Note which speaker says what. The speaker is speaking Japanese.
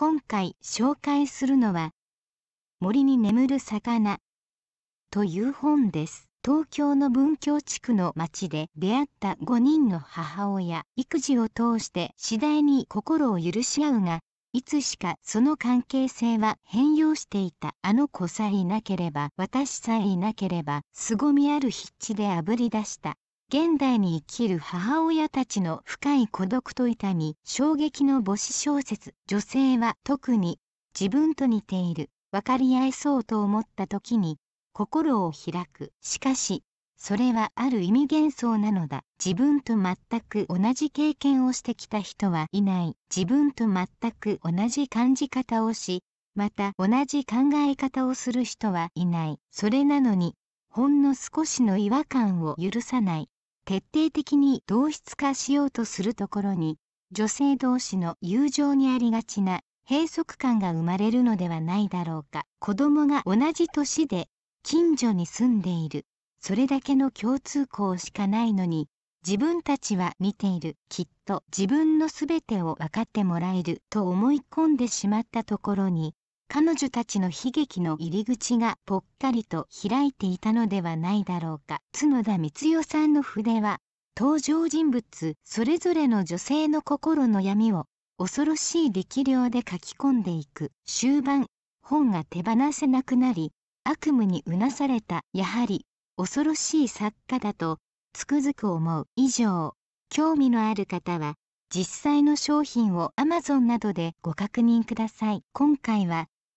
Speaker 1: 今回紹介するのは「森に眠る魚」という本です。東京の文京地区の町で出会った5人の母親育児を通して次第に心を許し合うがいつしかその関係性は変容していたあの子さえいなければ私さえいなければ凄みある筆致であぶり出した現代に生きる母親たちの深い孤独と痛み衝撃の母子小説女性は特に自分と似ている分かり合えそうと思った時に心を開くしかしそれはある意味幻想なのだ自分と全く同じ経験をしてきた人はいない自分と全く同じ感じ方をしまた同じ考え方をする人はいないそれなのにほんの少しの違和感を許さない徹底的に同質化しようとするところに女性同士の友情にありがちな閉塞感が生まれるのではないだろうか子供が同じ年で近所に住んでいるそれだけの共通項しかないのに自分たちは見ているきっと自分の全てを分かってもらえると思い込んでしまったところに彼女たちの悲劇の入り口がぽっかりと開いていたのではないだろうか角田光代さんの筆は登場人物それぞれの女性の心の闇を恐ろしい力量で書き込んでいく終盤本が手放せなくなり悪夢にうなされたやはり恐ろしい作家だとつくづく思う以上興味のある方は実際の商品を Amazon などでご確認ください今回は